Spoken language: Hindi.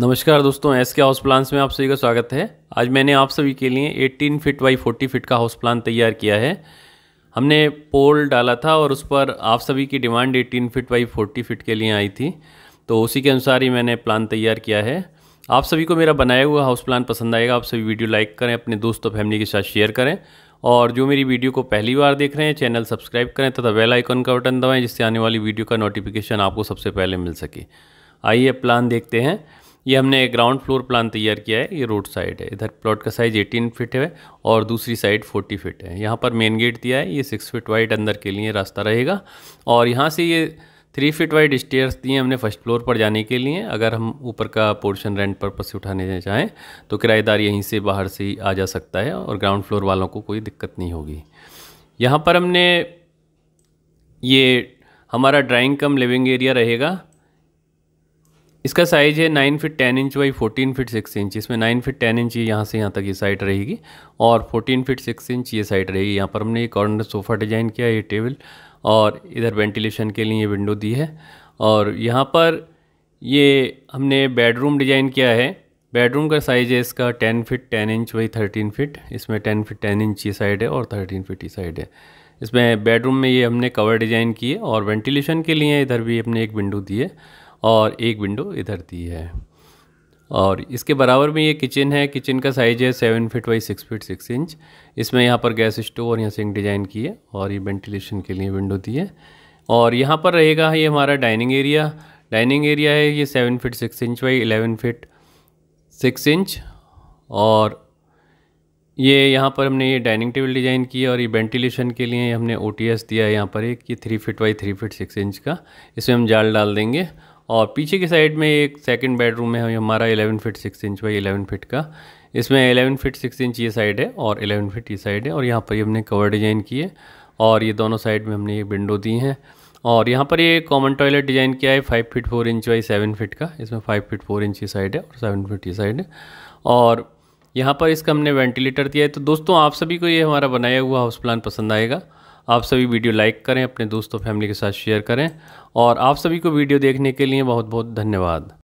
नमस्कार दोस्तों एस के हाउस प्लान्स में आप सभी का स्वागत है आज मैंने आप सभी के लिए 18 फीट बाई 40 फीट का हाउस प्लान तैयार किया है हमने पोल डाला था और उस पर आप सभी की डिमांड 18 फीट बाई 40 फीट के लिए आई थी तो उसी के अनुसार ही मैंने प्लान तैयार किया है आप सभी को मेरा बनाया हुआ हाउस प्लान पसंद आएगा आप सभी वीडियो लाइक करें अपने दोस्तों फैमिली के साथ शेयर करें और जो मेरी वीडियो को पहली बार देख रहे हैं चैनल सब्सक्राइब करें तथा बेल आइकन का बटन दबाएं जिससे आने वाली वीडियो का नोटिफिकेशन आपको सबसे पहले मिल सके आइए प्लान देखते हैं ये हमने ग्राउंड फ्लोर प्लान तैयार किया है ये रोड साइड है इधर प्लॉट का साइज 18 फिट है और दूसरी साइड 40 फिट है यहाँ पर मेन गेट दिया है ये सिक्स फिट वाइड अंदर के लिए रास्ता रहेगा और यहाँ से ये थ्री फिट वाइड स्टेयर्स दिए हमने फर्स्ट फ्लोर पर जाने के लिए अगर हम ऊपर का पोर्शन रेंट पर्पज से उठाने चाहें तो किराएदार यहीं से बाहर से ही आ जा सकता है और ग्राउंड फ्लोर वालों को कोई दिक्कत नहीं होगी यहाँ पर हमने ये हमारा ड्राइंग कम लिविंग एरिया रहेगा इसका साइज़ है nine feet ten inch by fourteen feet six inch इसमें नाइन फिट टेन इंच यहाँ से यहाँ तक ये साइड रहेगी और फोर्टीन फिट सिक्स इंच ये साइड रहेगी यहाँ पर हमने एक कॉर्नर सोफ़ा डिज़ाइन किया ये टेबल और इधर वेंटिलेशन के लिए ये विंडो दी है और यहाँ पर ये हमने बेडरूम डिज़ाइन किया है बेडरूम का साइज़ है इसका टेन फिट टेन इंच वही थर्टीन फिट इसमें टेन फिट टेन इंच ये साइड है और थर्टीन फिट ये साइड है इसमें बेडरूम में ये हमने कवर डिज़ाइन किए और वेंटिलेशन के लिए इधर भी हमने एक विंडो दी है और एक विंडो इधर दी है और इसके बराबर में ये किचन है किचन का साइज है seven feet by six feet six inch इसमें यहाँ पर गैस स्टोव और यहाँ सिंक डिज़ाइन की है और ये वेंटिलेशन के लिए विंडो दी है और यहाँ पर रहेगा ये हमारा डाइनिंग एरिया डाइनिंग एरिया है ये seven feet six inch by eleven feet six inch और ये यहाँ पर हमने ये डाइनिंग टेबल डिज़ाइन की है और ये वेंटिलेशन के लिए हमने ओ दिया है यहाँ पर एक ये three feet by three feet six inch का इसमें हम जाल डाल देंगे और पीछे की साइड में एक सेकंड बेडरूम है हमारा 11 फीट 6 इंच बाई 11 फीट का इसमें 11 फीट 6 इंच ये साइड है और 11 फीट ये साइड है और यहाँ पर ये हमने कवर डिज़ाइन किए और ये दोनों साइड में हमने ये विंडो दी हैं और यहाँ पर ये कॉमन टॉयलेट डिज़ाइन किया है five feet four inch by seven feet का इसमें फाइव फ़िट फोर इंच ये साइड है और सेवन फिट ये साइड है और यहाँ पर इसका हमने वेंटिलेटर दिया है तो दोस्तों आप सभी को ये हमारा बनाया हुआ हाउस प्लान पसंद आएगा आप सभी वीडियो लाइक करें अपने दोस्तों फैमिली के साथ शेयर करें और आप सभी को वीडियो देखने के लिए बहुत बहुत धन्यवाद